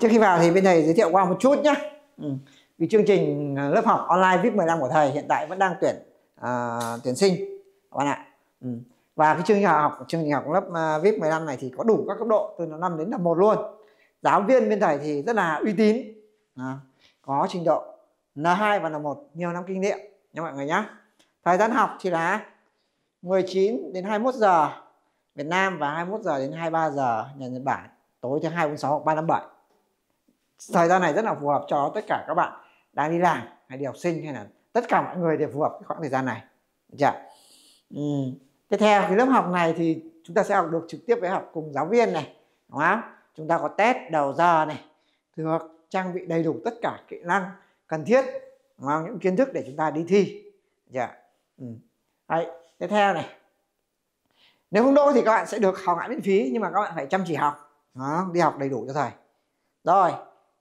trước khi vào thì bên thầy giới thiệu qua một chút nhé ừ. vì chương trình à, lớp học online vip 15 của thầy hiện tại vẫn đang tuyển uh, tuyển sinh các bạn ạ ừ. và cái chương trình học chương trình học lớp à, vip 15 này thì có đủ các cấp độ từ năm đến năm một luôn giáo viên bên thầy thì rất là uy tín à, có trình độ N2 và N1 nhiều năm kinh nghiệm nha mọi người nhé thời gian học thì là 19 đến 21 giờ Việt Nam và 21 giờ đến 23 giờ nhà Nhật Bản tối thứ hai 26 hoặc 357 thời gian này rất là phù hợp cho tất cả các bạn đang đi làm hay đi học sinh hay là tất cả mọi người đều phù hợp cái khoảng thời gian này dạ ừ. tiếp theo cái lớp học này thì chúng ta sẽ học được trực tiếp với học cùng giáo viên này đúng không chúng ta có test đầu giờ này được trang bị đầy đủ tất cả kỹ năng cần thiết đúng không? những kiến thức để chúng ta đi thi dạ ừ. Đấy. tiếp theo này nếu không đỗ thì các bạn sẽ được học lại miễn phí nhưng mà các bạn phải chăm chỉ học đó, đi học đầy đủ cho thầy rồi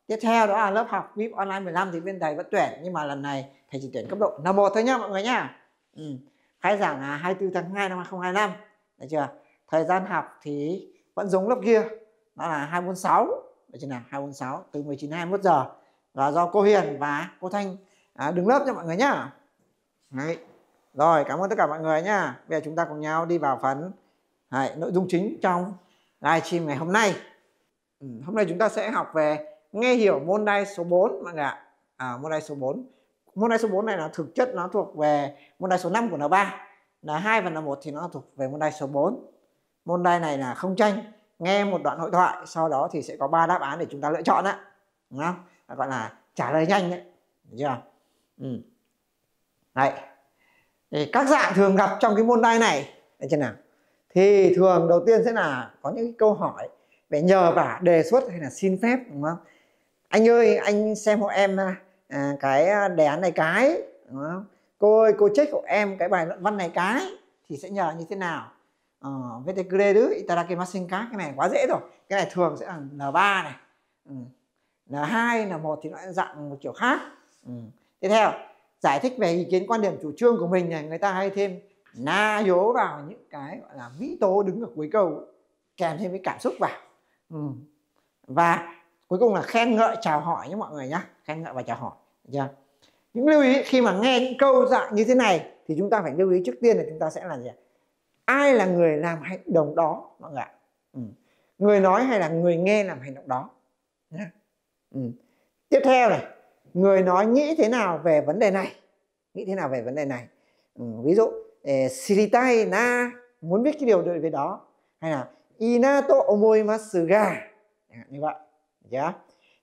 tiếp theo đó là lớp học VIP online 15 thì bên thầy vẫn tuyển nhưng mà lần này thầy chỉ tuyển cấp độ N1 thôi nhá mọi người nhá ừ. khai giảng là 24 tháng 2 năm 2025 được chưa thời gian học thì vẫn giống lớp kia đó là 246 được chưa nào 246 từ 19 đến 21 giờ và do cô Hiền và cô Thanh à, đứng lớp cho mọi người nhá Đấy. rồi cảm ơn tất cả mọi người nhá bây giờ chúng ta cùng nhau đi vào phần Đấy, nội dung chính trong livestream ngày hôm nay ừ, hôm nay chúng ta sẽ học về nghe hiểu môn đai số 4 mọi người ạ à, môn đai số 4 môn đai số 4 này là thực chất nó thuộc về môn đai số 5 của N3 là hai và N1 thì nó thuộc về môn đai số 4 môn đai này là không tranh nghe một đoạn hội thoại sau đó thì sẽ có ba đáp án để chúng ta lựa chọn á đúng không gọi là trả lời nhanh đấy Được chưa ừ. đấy thì các dạng thường gặp trong cái môn đai này đấy chưa nào thì thường đầu tiên sẽ là có những câu hỏi về nhờ vả đề xuất hay là xin phép đúng không anh ơi anh xem hộ em à, cái à, đề án này cái đúng không? cô ơi cô check hộ em cái bài luận văn này cái thì sẽ nhờ như thế nào ờ, vê tê cre đứ itadakimasen cái này quá dễ rồi cái này thường sẽ là n 3 này ừ. n 2 n 1 thì nó dạng một kiểu khác ừ. tiếp theo giải thích về ý kiến quan điểm chủ trương của mình này người ta hay thêm na dố vào những cái gọi là vĩ tố đứng ở cuối câu kèm thêm cái cảm xúc vào ừ. và cuối cùng là khen ngợi chào hỏi nhé mọi người nhé khen ngợi và chào hỏi chưa? những lưu ý khi mà nghe những câu dạng như thế này thì chúng ta phải lưu ý trước tiên là chúng ta sẽ là gì ai là người làm hành động đó mọi người ạ ừ. người nói hay là người nghe làm hành động đó nhé ừ. tiếp theo này người nói nghĩ thế nào về vấn đề này nghĩ thế nào về vấn đề này ừ, ví dụ shiritai na muốn biết cái điều về đó hay là inato omoimasu ga như vậy nhé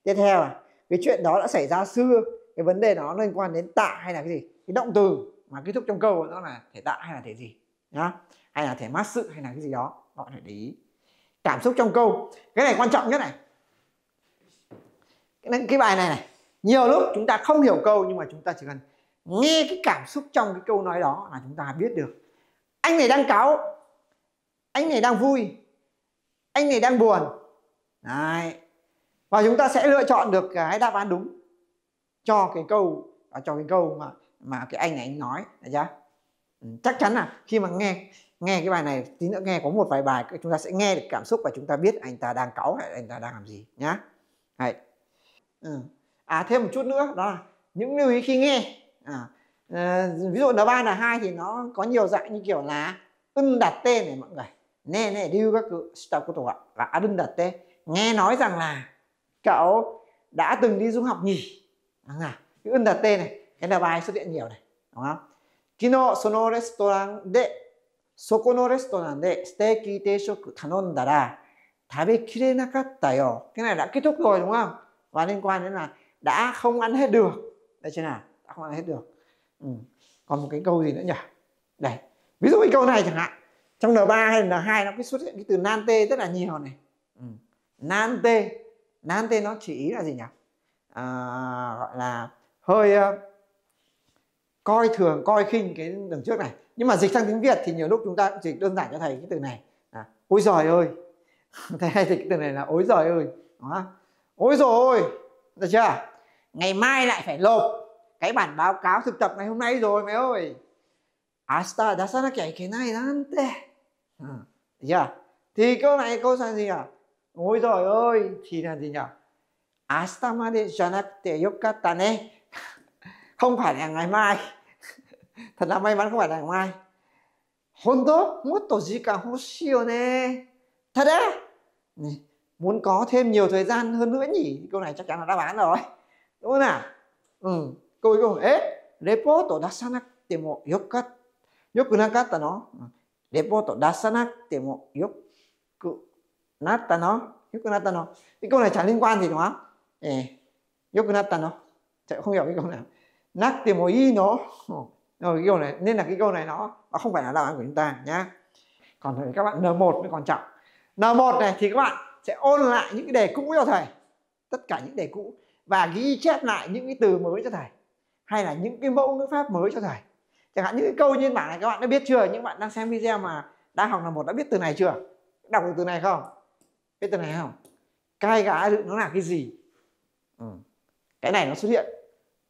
tiếp theo à, cái chuyện đó đã xảy ra xưa cái vấn đề nó liên quan đến tạ hay là cái gì cái động từ mà kết thúc trong câu đó là thể tạ hay là thể gì nhá hay là thể mát sự hay là cái gì đó các bạn phải để ý cảm xúc trong câu cái này quan trọng nhất này cái, cái bài này này nhiều lúc chúng ta không hiểu câu nhưng mà chúng ta chỉ cần nghe cái cảm xúc trong cái câu nói đó là chúng ta biết được anh này đang cáu anh này đang vui anh này đang buồn Đấy, và chúng ta sẽ lựa chọn được cái đáp án đúng cho cái câu à, cho cái câu mà mà cái anh này anh nói được chưa ừ, chắc chắn là khi mà nghe nghe cái bài này tí nữa nghe có một vài bài chúng ta sẽ nghe được cảm xúc và chúng ta biết anh ta đang cáu hay anh ta đang làm gì nhá Đấy. Ừ. à thêm một chút nữa đó là những lưu ý khi nghe à, ờ, ví dụ là ba là hai thì nó có nhiều dạng như kiểu là ưng đặt tên này mọi người nè nè điêu các của tổ stakuto và ưng đặt tên nghe nói rằng là cậu đã từng đi du học nhỉ à, cái ưn tê này cái là bài xuất hiện nhiều này đúng không Kino sono restaurant de soko no restaurant de steak teishoku tanondara tabe kirenakatta yo cái này đã kết thúc rồi đúng không và liên quan đến là đã không ăn hết được đây chưa nào đã không ăn hết được ừ. còn một cái câu gì nữa nhỉ đây ví dụ cái câu này chẳng hạn trong N3 hay N2 nó cứ xuất hiện cái từ nante rất là nhiều này ừ. nan nan tê nó chỉ ý là gì nhỉ à, gọi là hơi uh, coi thường coi khinh cái đằng trước này nhưng mà dịch sang tiếng việt thì nhiều lúc chúng ta cũng chỉ đơn giản cho thầy cái từ này à, ôi giời ơi thầy hay dịch cái từ này là ôi giời ơi đó. ôi giời ơi, được chưa ngày mai lại phải lộp cái bản báo cáo thực tập ngày hôm nay rồi mày ơi asta đã sao nó kể cái này nante à, ờ, được chưa thì câu này câu sang gì à ôi giời ơi thì là gì nhỉ Astamade janakte ne. không phải là ngày mai thật là may mắn không phải là ngày mai hôn tốt mất tổ gì cả hô siêu nè thật á muốn có thêm nhiều thời gian hơn nữa nhỉ câu này chắc chắn là đáp án rồi đúng không nào ừ câu cuối cùng ế report đã sáng nắc tìm một yokat yokunakata nó report đã sáng nắc tìm một yoku natta nó yokunatta nó cái câu này chẳng liên quan gì đó eh, yokunatta nó Chả không hiểu cái câu nào nakte mo ii nó rồi cái câu này nên là cái câu này nó nó không phải là đáp án của chúng ta nhá còn các bạn N1 mới còn trọng N1 này thì các bạn sẽ ôn lại những cái đề cũ cho thầy tất cả những đề cũ và ghi chép lại những cái từ mới cho thầy hay là những cái mẫu ngữ pháp mới cho thầy chẳng hạn những cái câu như bản này các bạn đã biết chưa những bạn đang xem video mà đang học là một đã biết từ này chưa đọc được từ này không biết từ này không cai gã nó là cái gì ừ. cái này nó xuất hiện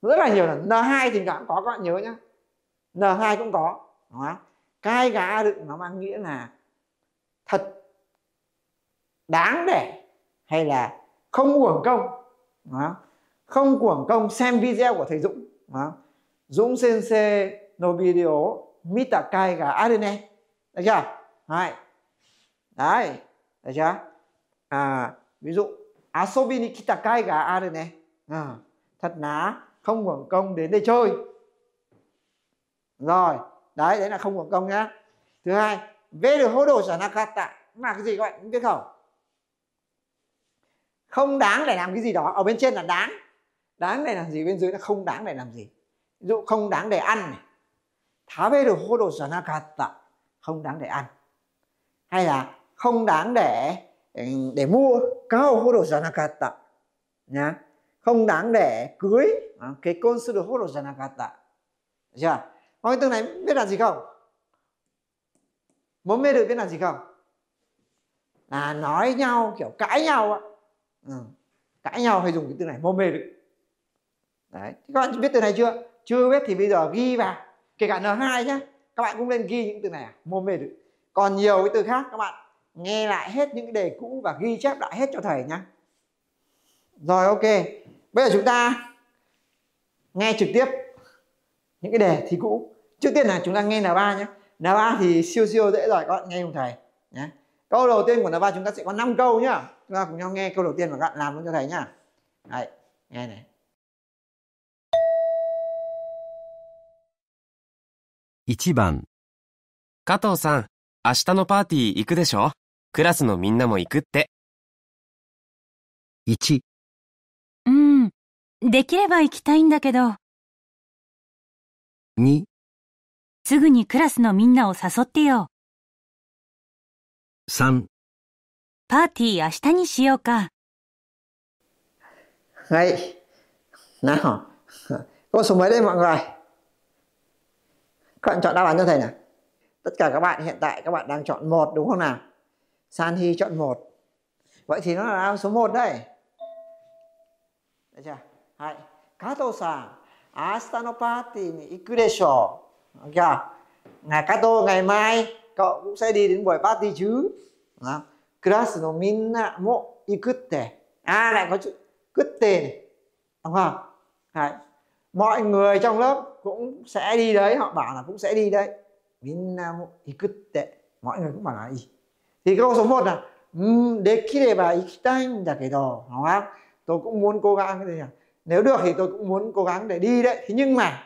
rất là nhiều lần n 2 thì cũng có các bạn nhớ nhá n 2 cũng có đúng không? cai gã đựng nó mang nghĩa là thật đáng để hay là không uổng công đúng không? không uổng công xem video của thầy Dũng đúng không? Dũng Sensei no video Mita Kai ga Arene được chưa? Đấy. Đấy, được chưa? à, ví dụ asobi ni kitakai ga aru ne à, thật ná không hưởng công đến đây chơi rồi đấy đấy là không hưởng công nhá thứ hai về được hô đồ giả nakata cái gì các bạn biết không không đáng để làm cái gì đó ở bên trên là đáng đáng để làm gì bên dưới là không đáng để làm gì ví dụ không đáng để ăn này thá về được hô đồ giả không đáng để ăn hay là không đáng để để mua cao hô đồ janakata nhá không đáng để cưới à, cái con sư đồ hô đồ janakata chưa Hỏi từ này biết là gì không muốn mê được biết là gì không là nói nhau kiểu cãi nhau ạ ừ. cãi nhau hay dùng cái từ này mô mê được đấy các bạn biết từ này chưa chưa biết thì bây giờ ghi vào kể cả n 2 nhé. các bạn cũng nên ghi những từ này à? mô mê được còn nhiều cái từ khác các bạn nghe lại hết những đề cũ và ghi chép lại hết cho thầy nhé rồi ok bây giờ chúng ta nghe trực tiếp những cái đề thi cũ trước tiên là chúng ta nghe N3 nhé N3 thì siêu siêu dễ rồi các bạn nghe cùng thầy nhé câu đầu tiên của N3 chúng ta sẽ có 5 câu nhá chúng ta cùng nhau nghe câu đầu tiên và các bạn làm luôn cho thầy nhá Đấy, nghe này Ichiban 加藤さん、明日のパーティー行くでしょクラスのみんなも行くって。1うん、できれば行きたいんだけど。2すぐにクラスのみんなを誘ってよ。3パーティー明日にしようか。はい。Nào, câu số mấy đây mọi người? Các bạn chọn đáp án như thế này. Tất cả các bạn hiện tại các bạn đang chọn một đúng không nào? san hi chọn một vậy thì nó là số 1 đây được chưa hai Kato san Astanopati ni iku desho kìa ngày Kato ngày mai cậu cũng sẽ đi đến buổi party chứ Đó. class no minna mo ikutte à lại có chữ kutte này đúng không Đấy. mọi người trong lớp cũng sẽ đi đấy họ bảo là cũng sẽ đi đấy minna mo ikutte mọi người cũng bảo là đi thì câu số 1 là để khi để bà ikitain là cái đồ đúng không tôi cũng muốn cố gắng thế nếu được thì tôi cũng muốn cố gắng để đi đấy thế nhưng mà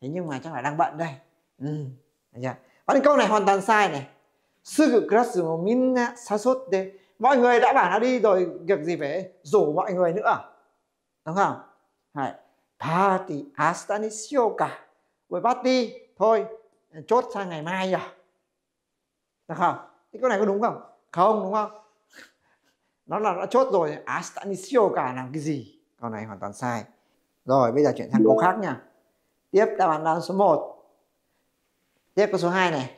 thế nhưng mà chắc là đang bận đây ừ. Và câu này hoàn toàn sai này Sugu klasu minna đi Mọi người đã bảo nó đi rồi Việc gì phải rủ mọi người nữa Đúng không? Đấy. Party asta cả buổi Với party Thôi chốt sang ngày mai rồi Đúng không? thì câu này có đúng không không đúng không nó là đã chốt rồi astanisio cả làm cái gì câu này hoàn toàn sai rồi bây giờ chuyển sang câu khác nha tiếp đáp án là số 1 tiếp câu số 2 này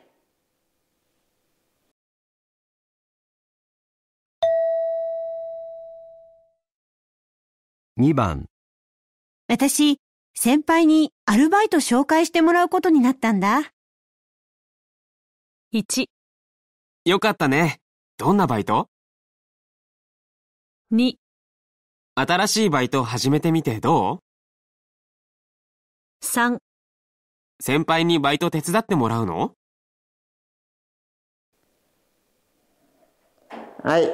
Nhì bàn 私、先輩にアルバイト紹介してもらうことになったんだ。1、よかったね。どんなバイト ?2。新しいバイト始めてみてどう ?3。先輩にバイト手伝ってもらうのはい。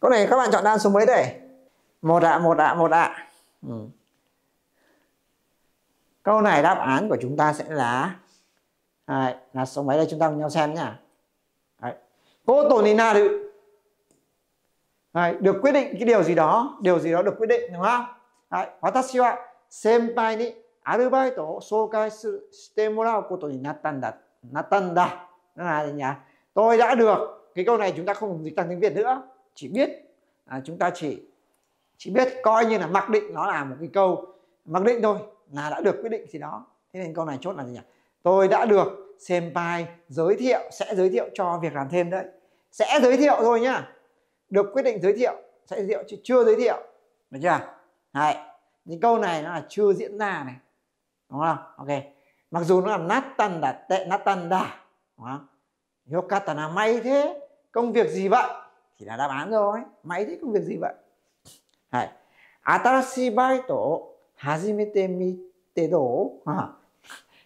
こね、かまんちょっともいで。もだもだもだ。うん。Câu này đáp án của Đấy, là số mấy đây chúng ta cùng nhau xem nhá. Cô tổ Nina Na Đấy, được quyết định cái điều gì đó, điều gì đó được quyết định đúng không? Đấy, watashi wa senpai ni arubaito o soukai shite morau koto ni nattanda. Nattanda. Nó là gì nhỉ? Tôi đã được. Cái câu này chúng ta không dịch sang tiếng Việt nữa, chỉ biết à, chúng ta chỉ chỉ biết coi như là mặc định nó là một cái câu mặc định thôi là đã được quyết định gì đó. Thế nên câu này chốt là gì nhỉ? tôi đã được senpai giới thiệu sẽ giới thiệu cho việc làm thêm đấy sẽ giới thiệu thôi nhá được quyết định giới thiệu sẽ giới thiệu chứ chưa giới thiệu được chưa đấy những câu này nó là chưa diễn ra này đúng không ok mặc dù nó là nát tần đã tệ nát tần đã đúng không yokatana may thế công việc gì vậy thì là đáp án rồi may thế công việc gì vậy đấy atarashi baito hajimete te do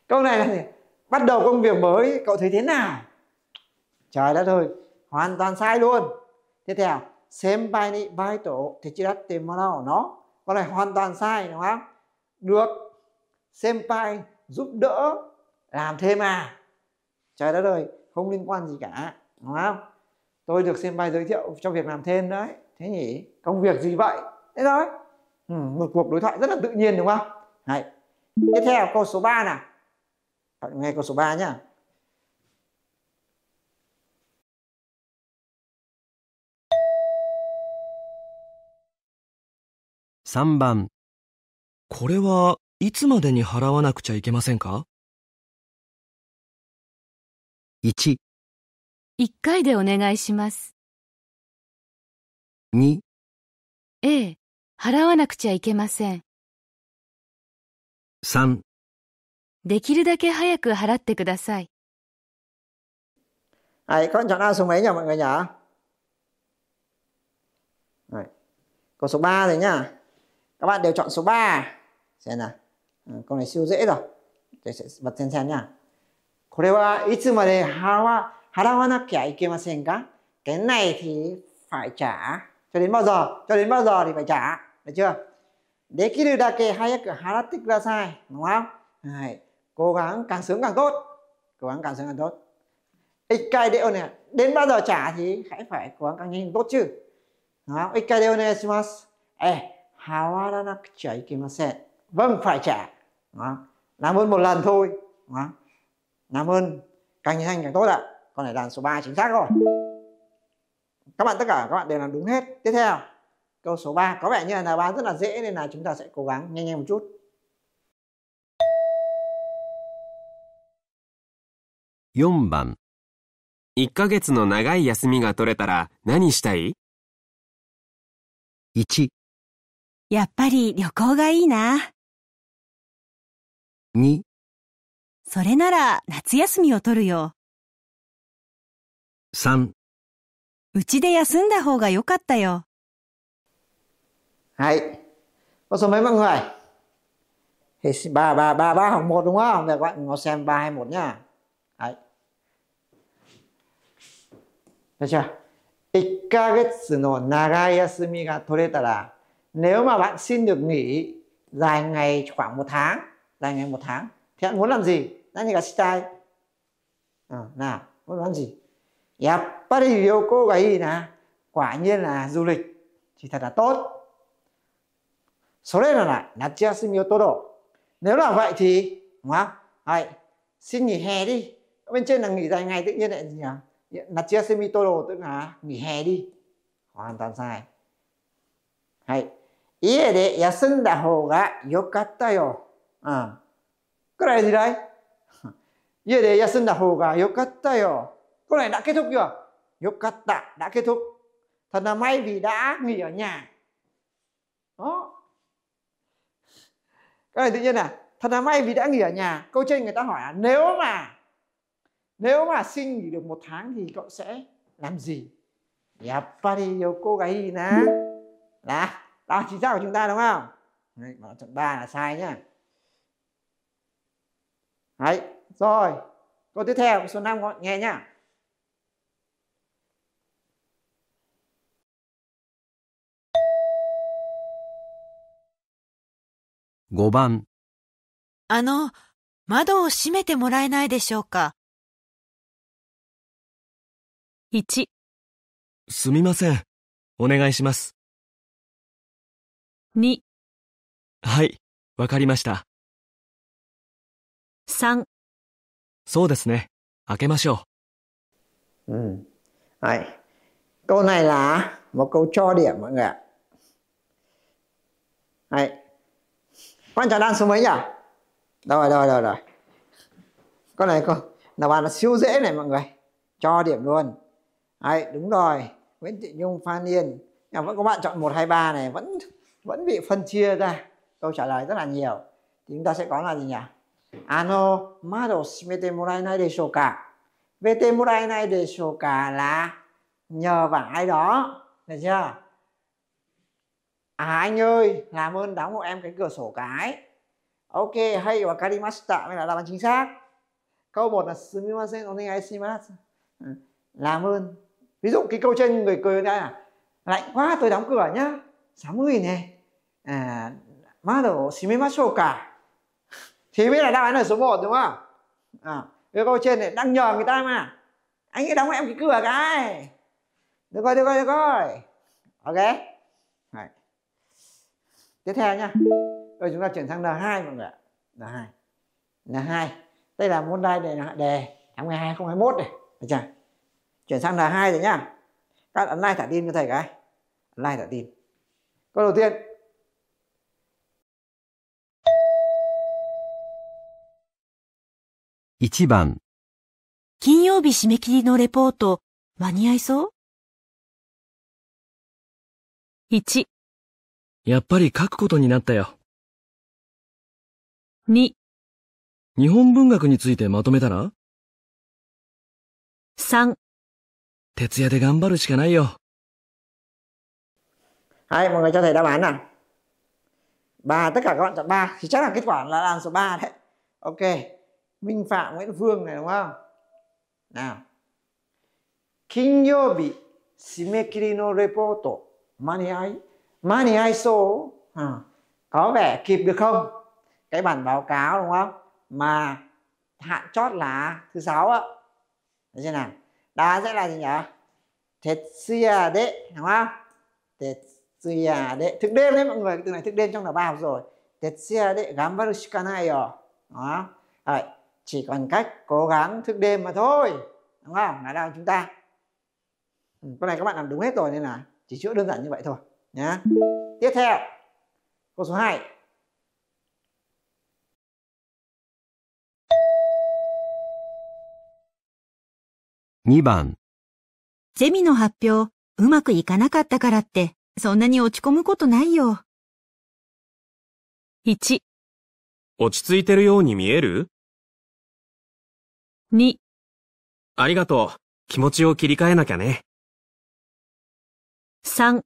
câu này là gì bắt đầu công việc mới cậu thấy thế nào trời đất ơi hoàn toàn sai luôn tiếp theo xem bài này bài tổ thì chỉ đặt tìm nào nó con này hoàn toàn sai đúng không được xem bài giúp đỡ làm thêm à trời đất ơi không liên quan gì cả đúng không tôi được xem bài giới thiệu cho việc làm thêm đấy thế nhỉ công việc gì vậy thế thôi ừ, một cuộc đối thoại rất là tự nhiên đúng không Đấy. tiếp theo câu số 3 nào nghe câu số 3 nhá これはいつまでに払わなくちゃいけませんか ?1、1回でお願いします。2、ええ、払わなくちゃいけません。3、できるだけ早く払ってください。Đấy, các bạn chọn A số mấy nhỉ mọi người nhỉ? Đấy. Câu số 3 rồi nhá. Các bạn đều chọn số 3. Xem nào. Ừ, câu này siêu dễ rồi. Tôi sẽ bật xem xem nhá. これはいつまで払わ払わなきゃいけませんか Cái này thì phải trả. Cho đến bao giờ? Cho đến bao giờ thì phải trả. Được chưa? できるだけ早く払ってください。Đúng không? Đấy. cố gắng càng sớm càng tốt cố gắng càng sớm càng tốt ít ikkaideone này đến bao giờ trả thì hãy phải cố gắng càng nhanh tốt chứ đó ikkaideone shimasu e hawaranakucha ikimasen vâng phải trả đó. làm ơn một lần thôi đó. làm ơn càng nhanh càng tốt ạ à. con này là số 3 chính xác rồi các bạn tất cả các bạn đều làm đúng hết tiếp theo câu số 3 có vẻ như là bài rất là dễ nên là chúng ta sẽ cố gắng nhanh nhanh một chút 4番1ヶ月の長い休みが取れたら何したい ?1 やっぱり旅行がいいな。2それなら夏休みを取るよ。3うちで休んだ方が良かったよ。はい Được chưa? 1ヶ月の長い休みが取れたら Nếu mà bạn xin được nghỉ dài ngày khoảng một tháng Dài ngày một tháng Thì bạn muốn làm gì? Nói Nani trai, Nào, muốn làm gì? Yappari yoko ga ii na Quả nhiên là du lịch Thì thật là tốt Số đây là lại Natsu yasumi o todo Nếu là vậy thì Đúng không? Đấy, xin nghỉ hè đi Bên trên là nghỉ dài ngày tự nhiên lại gì nhỉ? Natsuyasumi Toro tức là nghỉ hè đi hoàn toàn sai, hay, sai はい家で休んだ方がよかったよ、うん、これは偉い家で休んだ方がよかったよこれだけとくよよかっただけとく à. thật là may vì đã nghỉ ở nhà đó các bạn tự nhiên là thật là may vì đã nghỉ ở nhà câu trên người ta hỏi là nếu mà nếu mà sinh thì được một tháng thì cậu sẽ làm gì cô gái gì nè, là đó chính xác của chúng ta đúng không Đấy, bảo chọn ba là sai nhá Đấy, rồi câu tiếp theo số 5 gọi nghe nhá Gô ban あの、窓を閉めてもらえないでしょうか1すみません。お願いします。2はい、わかりました。3そうですね。開けましょう。Ừ. Đấy. Câu này là một câu cho điểm mọi người ạ. Đấy. Con trả đan số mấy nhỉ? Rồi, rồi, rồi, rồi. Con này con là bạn là siêu dễ này mọi người. Cho điểm luôn. Đấy, đúng rồi Nguyễn Thị Nhung Phan Yên nhà vẫn có bạn chọn 1, 2, 3 này vẫn vẫn bị phân chia ra câu trả lời rất là nhiều thì chúng ta sẽ có là gì nhỉ Ano Mado de あの窓を閉めてもらえないでしょうか VT Murai này để sổ ka là nhờ vả ai đó được chưa à anh ơi làm ơn đóng hộ em cái cửa sổ cái ok hay và karimashita mới là đáp án chính xác câu một là sumimasen onegai shimasu, ừ, làm ơn ví dụ cái câu trên người cười ra là lạnh quá tôi đóng cửa nhá mươi à, cả thì mới là đáp án ở số 1 đúng không à, cái câu trên này đang nhờ người ta mà anh ấy đóng em cái cửa cái được rồi được rồi được rồi ok Đấy. tiếp theo nhá rồi chúng ta chuyển sang N2 mọi người ạ N2 N2 đây là môn đề đề, đề tháng 12 2021 này được chưa chuyển sang là hai rồi nhá các ấn like thả tin cho thầy cái ấn like thả tin câu đầu tiên Ichiban. 金曜日締め切りのレポート、間に合いそう ?1、やっぱり書くことになったよ。2、日本文学についてまとめたら ?3、徹夜で頑張るしかないよ。Đấy, mọi người cho thầy đáp án nào. Ba, tất cả các bạn chọn 3 thì chắc là kết quả là làm số 3 đấy. Ok. Minh Phạm Nguyễn Phương này đúng không? Nào. no report mani mani ai ai 金曜日締め切りのレポート間に合い間に合いそう、à, có vẻ kịp được không cái bản báo cáo đúng không mà hạn chót là thứ sáu ạ thấy chưa nào đó sẽ là gì nhỉ tetsuya à de đúng không tetsuya à de thức đêm đấy mọi người từ này thức đêm trong là ba học rồi tetsuya de ganbaru shikanai yo đó rồi chỉ còn cách cố gắng thức đêm mà thôi đúng không là đang chúng ta ừ, Câu này các bạn làm đúng hết rồi nên là chỉ chữa đơn giản như vậy thôi nhá tiếp theo câu số 2 2番ゼミの発表、うまくいかなかったからって、そんなに落ち込むことないよ。1落ち着いてるように見える ?2 ありがとう。気持ちを切り替えなきゃね。3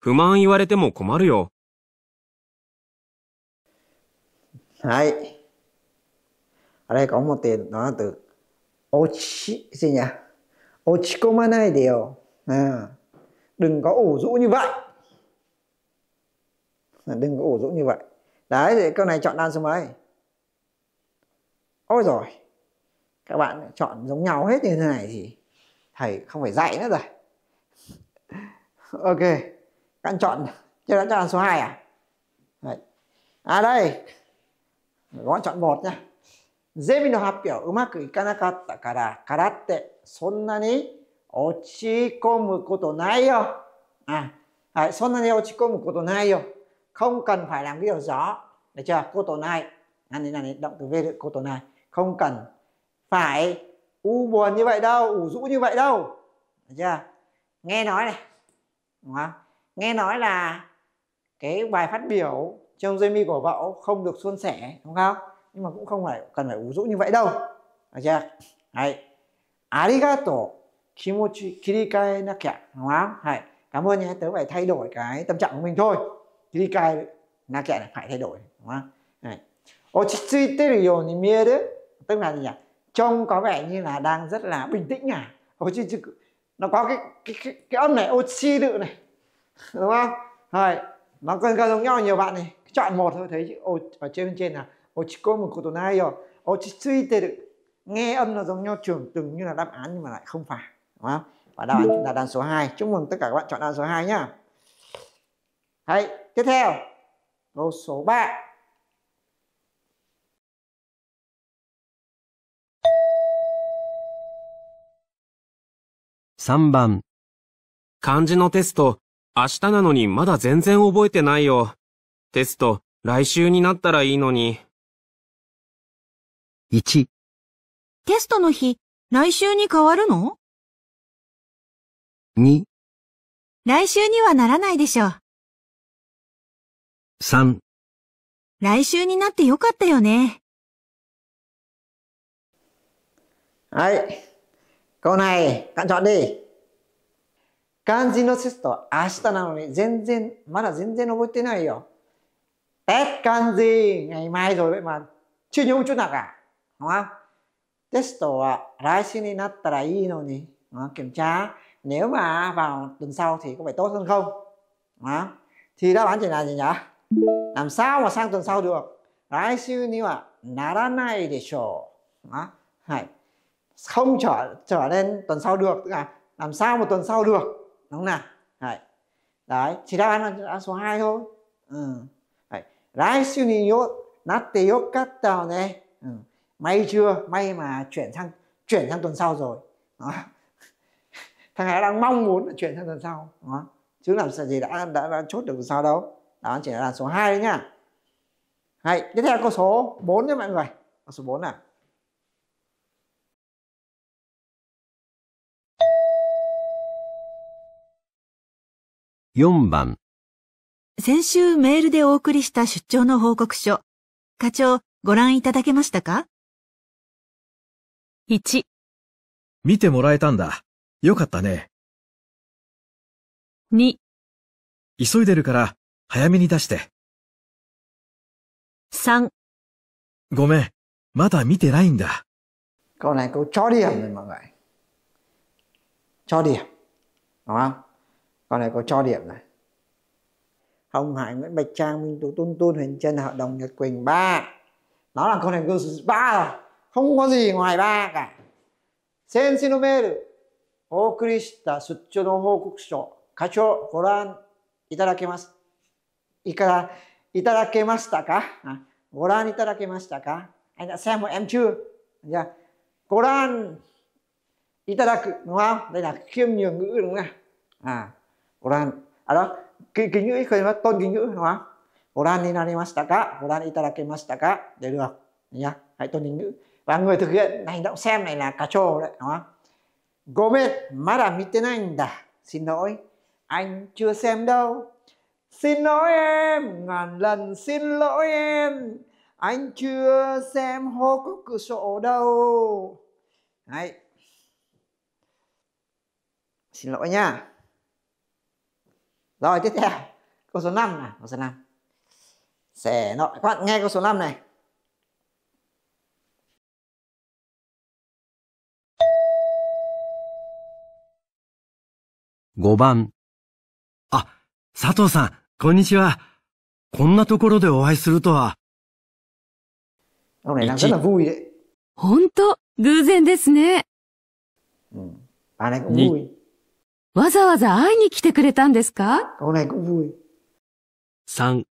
不満言われても困るよ。はい。あれか思って、なんと落ち gì nhỉ 落ち込まないでよ à, đừng có ủ rũ như vậy à, đừng có ủ rũ như vậy đấy thì câu này chọn đan số mấy ôi rồi các bạn chọn giống nhau hết như thế này thì thầy không phải dạy nữa rồi ok các bạn chọn chưa đã chọn số 2 à Đấy. à đây gõ chọn một nha ゼミの発表うまくいかなかったからからってそんなに落ち込むことないよ。À, à, số không cần phải làm điều đó được chưa cô tổ này anh này, này động từ về được cô tổ này không cần phải u buồn như vậy đâu ủ rũ như vậy đâu được chưa nghe nói này đúng không? nghe nói là cái bài phát biểu trong Jamie của vậu không được suôn sẻ đúng không nhưng mà cũng không phải cần phải ủ rũ như vậy đâu được chưa hãy arigato kimochi kirikai nakia đúng không hãy cảm ơn nhé tớ phải thay đổi cái tâm trạng của mình thôi kirikai nakia là phải thay đổi đúng không này ochitsuiteru yo ni mieru tức là gì nhỉ trông có vẻ như là đang rất là bình tĩnh nhỉ, à? ochitsuku nó có cái cái cái, cái âm này oxy tự này đúng không rồi nó gần gần giống nhau nhiều bạn này chọn một thôi thấy chữ ở trên bên trên là nghe âm nó giống nhau trường từng như là đáp án nhưng mà lại không phải đúng không? và đáp án chúng ta đàn số 2 chúc mừng tất cả các bạn chọn đàn số 2 nhá hãy tiếp theo câu số 3 3番漢字のテスト明日なのにまだ全然覚えてないよテスト来週になったらいいのに1テストの日、来週に変わるの ?2 来週にはならないでしょう。3来週になってよかったよね。はい。来ない。感情で。漢字のテスト、明日なのに全然、まだ全然覚えてないよ。え、漢字。今今。à y mai rồi đúng không? không テストは来週になったらいいのに đó, kiểm tra nếu mà vào tuần sau thì có phải tốt hơn không đó. thì đáp án chỉ là gì nhỉ làm sao mà sang tuần sau được Lái 来週にはならないでしょう để chờ. không trở trở lên tuần sau được tức là làm sao một tuần sau được đúng không nào Hay. đấy chỉ đáp án là số 2 thôi ừ. 来週によなってよかったよね、うん may chưa may mà chuyển sang chuyển sang tuần sau rồi đó. thằng hải đang mong muốn chuyển sang tuần sau đó chứ làm gì đã đã, đã, đã chốt được tuần sau đâu đó chỉ là số 2 đấy nhá hay tiếp theo câu số 4 nha mọi người câu số 4 nào Yom 先週メールでお送りした出張の報告書。課長、ご覧いただけましたか1見てもらえたんだ。よかったね。2急いでるから早めに出して。3ごめん、まだ見てないんだ。Câu này câu cho điểm rồi mọi người. Cho điểm. Đúng không? Câu này câu cho điểm này. Hồng Hải, Nguyễn Bạch Trang, Minh Tú Tôn Tôn, Huyền Trân, Hậu Đồng, Nhật Quỳnh ba. Đó là câu thành câu 3 rồi. 本 h ô n g có gì ngoài b お送りした出張の報告書、課長、ご覧いただけます。いかがいただけましたかご覧いただけましたかじゃご覧いただくのは、で、な、きゅんにゅご覧、あら、きゅんにゅんぐるな、とんご覧になりましたかご覧いただけましたかいや、và người thực hiện hành động xem này là cà trô đấy đó Gomez Maramiten anh đã xin lỗi anh chưa xem đâu xin lỗi em ngàn lần xin lỗi em anh chưa xem hô có cửa sổ đâu đấy xin lỗi nha rồi tiếp theo câu số 5 nào, câu số 5 sẽ nội các bạn nghe câu số 5 này 5番。あ、佐藤さん、こんにちは。こんなところでお会いするとは。ん本当、偶然ですね。わざわざ会いに来てくれたんですか三。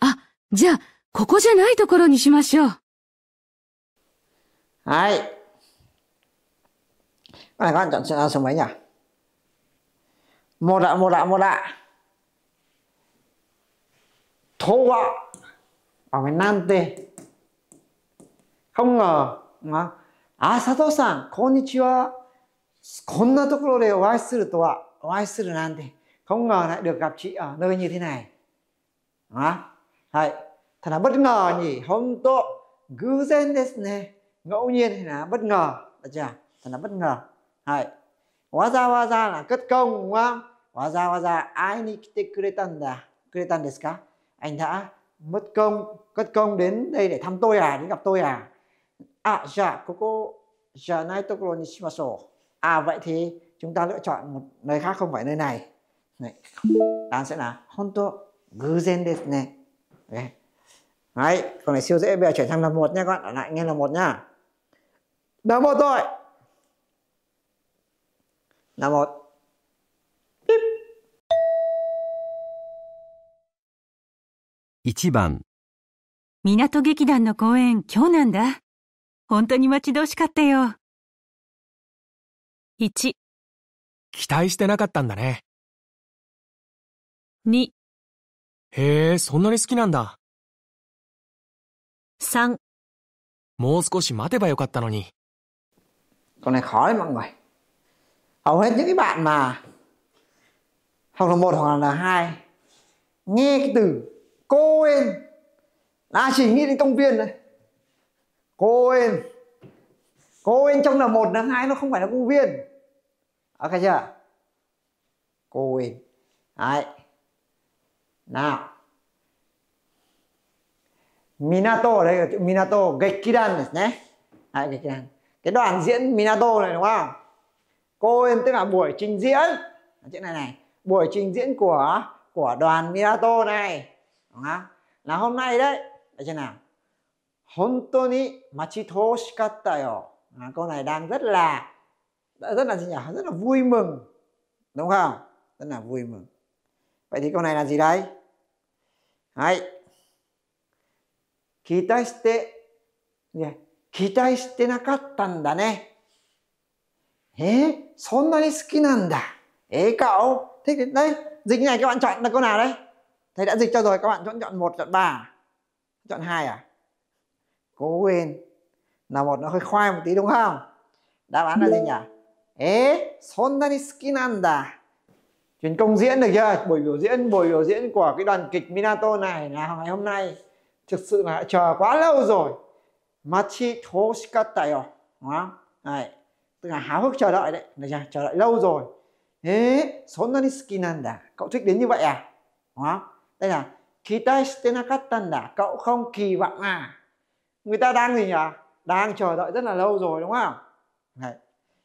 あ、じゃあ、ここじゃないところにしましょう。はい。あ、con chọn sự một ạ một ạ một ạ thô ạ bảo mày nan tê không ngờ mà à sato san konnichiwa konna tokoro de oai suru to wa oai suru nan tê không ngờ lại được gặp chị ở nơi như thế này đó Đấy. thật là bất ngờ nhỉ hôm to guzen desu ne ngẫu nhiên hay là bất ngờ được chưa thật là bất ngờ Đấy. わざわざ là cất công đúng không わざわざ ai ni kite kuretanda kuretan desu ka anh đã mất công cất công đến đây để thăm tôi à đến gặp tôi à à dạ cô cô dạ nay tôi cô nishimaso à vậy thì chúng ta lựa chọn một nơi khác không phải nơi này này án sẽ là honto guzen desu ne đấy con này siêu dễ bây giờ chuyển sang là một nha các bạn lại nghe là một nha Nam một tội ナモピッ1番港劇団の公演今日なんだ。本当に待ち遠しかったよ。1期待してなかったんだね。2へえ、そんなに好きなんだ。3もう少し待てばよかったのに。これ可愛いもんがい。hầu hết những cái bạn mà học là một hoặc là hai nghe cái từ cô em là chỉ nghĩ đến công viên thôi cô em cô em trong là một là hai nó không phải là công viên ok chưa cô em đấy nào Minato ở đây là Minato Gekidan này nhé. Đấy, Gekidan. Cái đoàn diễn Minato này đúng không? Cô Coin tức là buổi trình diễn chuyện này này buổi trình diễn của của đoàn Minato này đúng không? là hôm nay đấy là thế nào Hontoni machito shikatta yo là câu này đang rất là rất là gì nhỉ rất là vui mừng đúng không rất là vui mừng vậy thì câu này là gì đấy Đấy. Kitaiste, kitaiste nakatta nda ne thế son nariski nanda ế cậu thích đấy dịch như này các bạn chọn là câu nào đấy thầy đã dịch cho rồi các bạn chọn chọn một chọn ba à? chọn hai à cố quên là một nó hơi khoai một tí đúng không đáp án là gì nhỉ ế son nariski nanda Chuyển công diễn được chưa buổi biểu diễn buổi biểu diễn của cái đoàn kịch Minato này là ngày hôm nay thực sự là chờ quá lâu rồi Machi Toshikatayo đúng không? Này, tức là háo hức chờ đợi đấy được chưa? chờ đợi lâu rồi thế sonna ni cậu thích đến như vậy à đúng không đây là kitai stenakatanda cậu không kỳ vọng à người ta đang gì nhỉ đang chờ đợi rất là lâu rồi đúng không này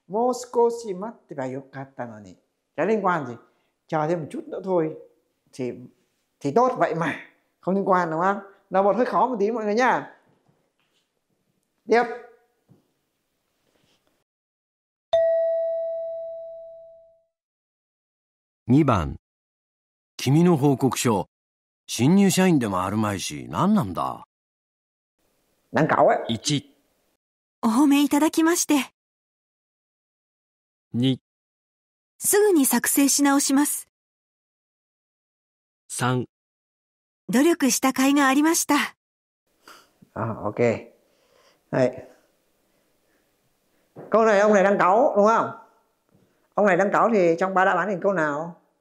moscoshi matte ba yokatta no ni cái liên quan gì chờ thêm một chút nữa thôi thì thì tốt vậy mà không liên quan đúng không là một hơi khó một tí mọi người nhá tiếp 2番君の報告書新入社員でもあるまいし何なんだなお褒めいただきまして2すぐに作成し直します3努力したかいがありましたあオッケーはい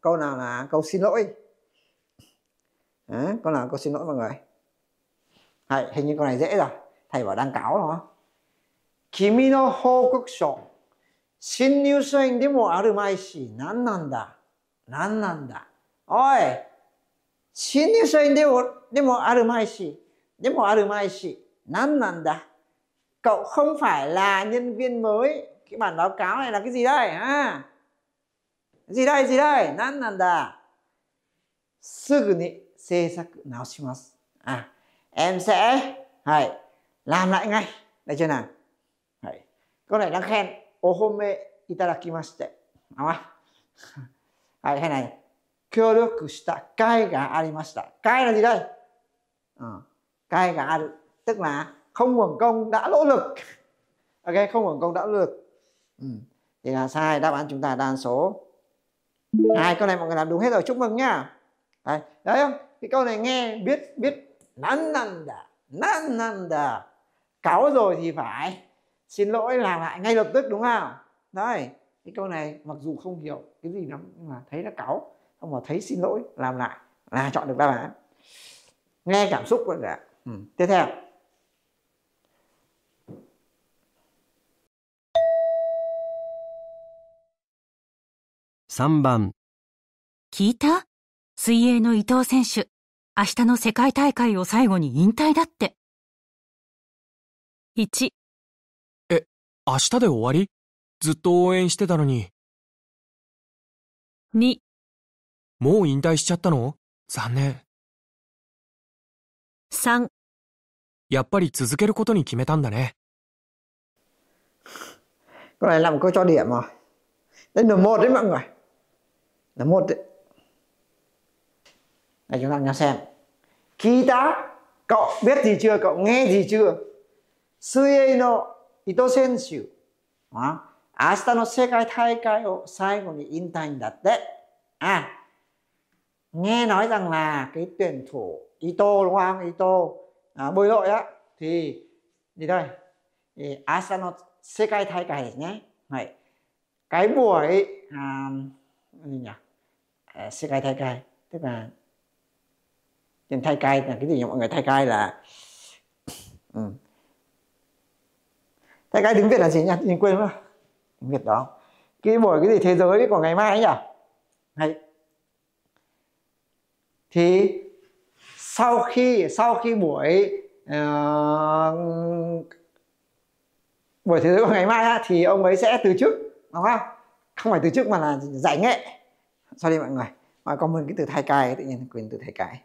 câu nào là câu xin lỗi à, câu nào là câu xin lỗi mọi người Đấy, hình như câu này dễ rồi thầy bảo đăng cáo đó Kimi no hōkokusho Shinryūshoin demo arumai shi nan nan da Nan nan da Oi Shinryūshoin demo, demo arumai shi Demo arumai shi Nan nan da Cậu không phải là nhân viên mới Cái bản báo cáo này là cái gì đây? Ha? 時代時代何なんだすぐに制作直します。À, em sẽ hay, làm lại ngay. Được chưa nào? Hay. Câu này đang khen. Ohome itarakimashite. Đúng không? hay, hay này. 協力した会がありました。Cái là gì đây? Ừ. Cái ga Tức là không hưởng công đã nỗ lực. Ok, không hưởng công đã nỗ lực. Ừ. Thì là sai. Đáp án chúng ta đa số này câu này mọi người làm đúng hết rồi, chúc mừng nhá. Đấy, đấy không? Cái câu này nghe biết biết nan nan đà, nan nan đà. Cáu rồi thì phải xin lỗi làm lại ngay lập tức đúng không? Đấy, cái câu này mặc dù không hiểu cái gì lắm nhưng mà thấy nó cáu, không mà thấy xin lỗi làm lại là chọn được đáp án. Nghe cảm xúc rồi cả. Ừ. Tiếp theo 3番聞いた水泳の伊藤選手、明日の世界大会を最後に引退だって。1え、明日で終わりずっと応援してたのに。2もう引退しちゃったの残念。三。やっぱり続けることに決めたんだね。これ làm câu cho điểm rồi. Đây l là một Này chúng ta nhau xem. khi ta cậu biết gì chưa? Cậu nghe gì chưa? Suei no ito senshu. Đó. à, nghe nói rằng là cái tuyển thủ Ito đúng không? Ito à, bơi lội á thì gì đây? Thì no Sekai Taikai nhé. Này, cái buổi à, gì nhỉ? à, sikai thay cai tức là trên thay cai là cái gì mọi người thay cai là ừ. thay cai tiếng việt là gì nhỉ mình quên rồi tiếng việt đó cái buổi cái gì thế giới của ngày mai ấy nhỉ hay thì sau khi sau khi buổi uh, buổi thế giới của ngày mai á, thì ông ấy sẽ từ chức đúng không không phải từ chức mà là giải nghệ sorry mọi người mà comment cái từ thai cài tự nhiên quyền từ thai cài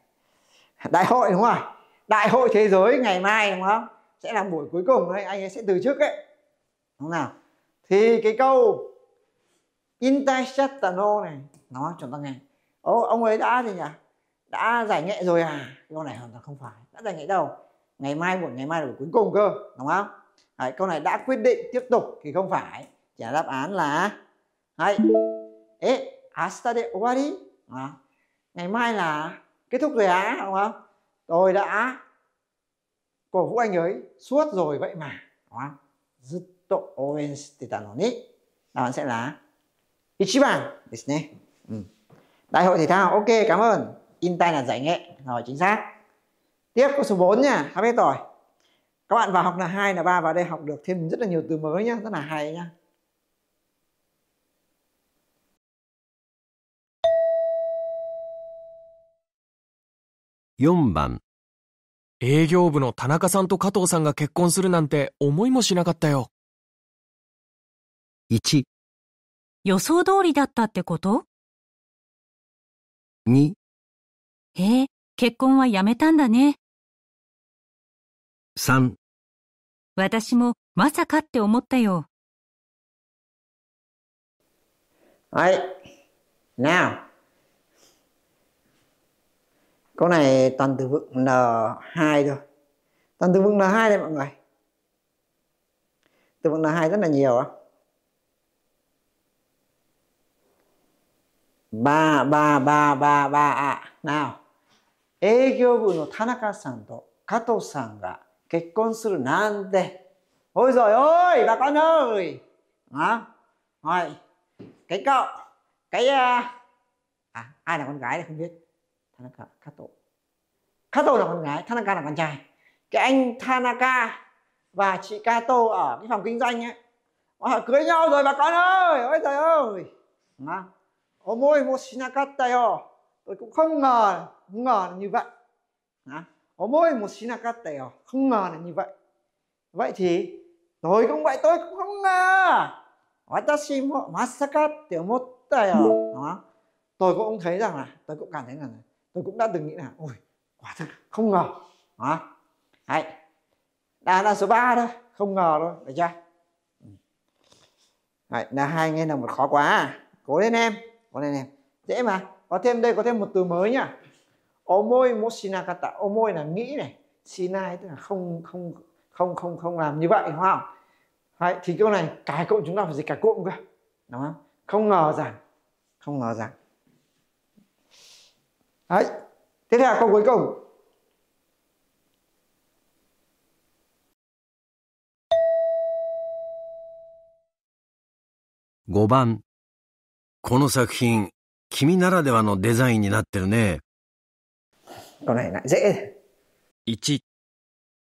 đại hội đúng không đại hội thế giới ngày mai đúng không sẽ là buổi cuối cùng đấy anh ấy sẽ từ chức ấy đúng nào thì cái câu Interceptano này nó chúng ta nghe Ô, ông ấy đã gì nhỉ đã giải nghệ rồi à câu này hoàn toàn không phải đã giải nghệ đâu ngày mai buổi ngày mai là buổi cuối cùng cơ đúng không đấy, câu này đã quyết định tiếp tục thì không phải trả đáp án là hay, Ê, Hasta 明日で終わり à, ngày mai là kết thúc rồi á đúng không tôi đã cổ vũ anh ấy suốt rồi vậy mà đúng không? Rất to orange titanoni đáp án sẽ là Ichiban ですね、ừ. đại hội thể thao ok cảm ơn tay là giải nghệ rồi chính xác tiếp câu số 4 nha hãy biết rồi các bạn vào học là hai là ba vào đây học được thêm rất là nhiều từ mới nhá rất là hay nhá 4番営業部の田中さんと加藤さんが結婚するなんて思いもしなかったよ。1予想通りだったってこと2へえ、結婚はやめたんだね。3私もまさかって思ったよ。はい。Now. Câu này toàn từ vựng N2 thôi. Toàn từ vựng N2 đây mọi người. Từ vựng N2 rất là nhiều á. ba ba ba ba ba à nào no Tanaka san san to Kato ga 営業部の田中さんと加藤さんが結婚するなんて ôi rồi ôi bà con ơi hả rồi cái cậu cái à. à, ai là con gái thì không biết Tanaka Kato Kato là con gái Tanaka là con trai cái anh Tanaka và chị Kato ở cái phòng kinh doanh ấy họ cưới nhau rồi bà con ơi ôi trời ơi mà omoi moshinakatta yo tôi cũng không ngờ không ngờ là như vậy Đó. omoi moshinakatta yo không ngờ là như vậy vậy thì tôi cũng vậy tôi cũng không ngờ watashi mo masaka tiểu một tôi cũng thấy rằng là tôi cũng cảm thấy rằng là tôi cũng đã từng nghĩ là ôi quả thật không ngờ hả? đấy đa là số 3 thôi không ngờ thôi được chưa ừ. đấy, là hai nghe là một khó quá cố lên em cố lên em dễ mà có thêm đây có thêm một từ mới nhá omoi moshinakata omoi là nghĩ này sinai tức là không không không không không làm như vậy đúng không đấy, thì câu này cái cụm chúng ta phải dịch cả cụm cơ đúng không không ngờ rằng không ngờ rằng Đấy, thế là câu cuối cùng. g ban. この作品、君ならではのデザインになってるね。ごめんな、dễ. 1、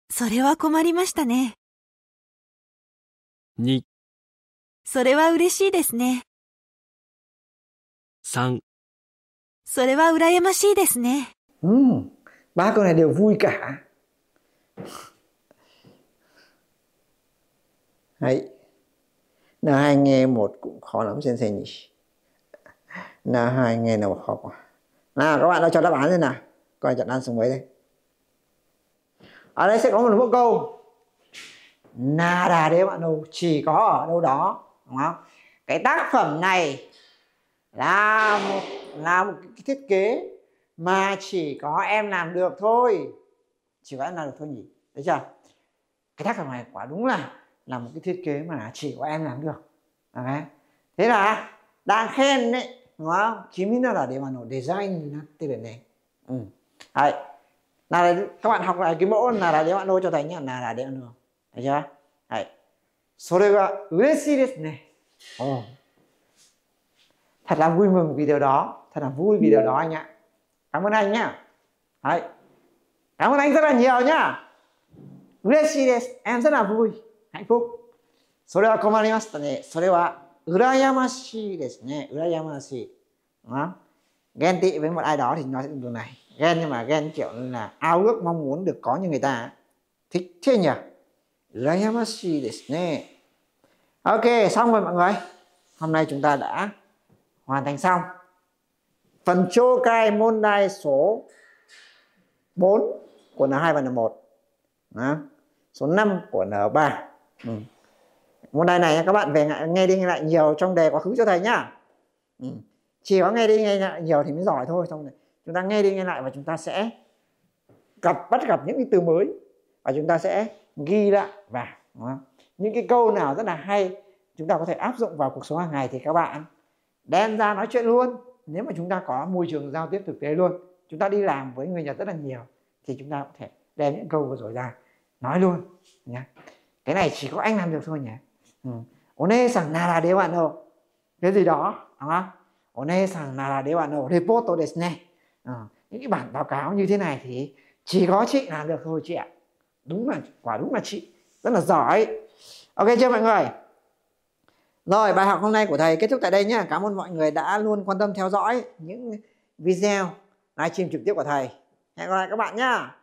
それは困りましたね。2、それは嬉しいですね。3、Ừ, ba con này đều vui cả. Hãy. Nào hai nghe một cũng khó lắm sensei nhỉ. Nào hai nghe nào khó quá. Nào các bạn đã cho đáp án rồi nào. Coi chọn đáp án xuống mấy đây. Ở đây sẽ có một mẫu câu. Na đà đấy bạn đâu. Chỉ có ở đâu đó. Đúng không? Cái tác phẩm này là một là một cái thiết kế mà chỉ có em làm được thôi chỉ có em làm được thôi nhỉ thấy chưa cái tác phẩm này quả đúng là là một cái thiết kế mà chỉ có em làm được okay. thế là đang khen đấy đúng không chính nó là để mà nổi design tên biển này ừ. đấy là, các bạn học lại cái mẫu là là để bạn nô cho thầy nhá là là để bạn nô thấy chưa đấy それが嬉しいですね。Oh. Thật là vui mừng vì điều đó thật là vui vì điều đó anh ạ cảm ơn anh nhá Đấy. cảm ơn anh rất là nhiều nhá Gracias, em rất là vui hạnh phúc それは困りましたねそれは羨ましいですね羨ましい、Đúng không? tị với một ai đó thì nó sẽ điều này ghen nhưng mà ghen kiểu là ao ước mong muốn được có như người ta thích thế nhỉ Rayamashi xong rồi mọi người hôm nay chúng ta đã hoàn thành xong phần chô cai môn đai số 4 của N2 và N1 Đó. số 5 của N3 ừ. môn đai này các bạn về nghe đi nghe lại nhiều trong đề quá khứ cho thầy nhá ừ. chỉ có nghe đi nghe lại nhiều thì mới giỏi thôi xong rồi chúng ta nghe đi nghe lại và chúng ta sẽ gặp bắt gặp những cái từ mới và chúng ta sẽ ghi lại vào những cái câu nào rất là hay chúng ta có thể áp dụng vào cuộc sống hàng ngày thì các bạn đem ra nói chuyện luôn nếu mà chúng ta có môi trường giao tiếp thực tế luôn chúng ta đi làm với người nhật rất là nhiều thì chúng ta có thể đem những câu vừa rồi ra nói luôn nhé cái này chỉ có anh làm được thôi nhỉ? ừ. One sang nara de wa no cái gì đó đúng không? One sang nara de wa no report desu ne ờ, những cái bản báo cáo như thế này thì chỉ có chị làm được thôi chị ạ đúng là quả đúng là chị rất là giỏi ok chưa mọi người rồi bài học hôm nay của thầy kết thúc tại đây nhé. Cảm ơn mọi người đã luôn quan tâm theo dõi những video livestream trực tiếp của thầy. Hẹn gặp lại các bạn nhé.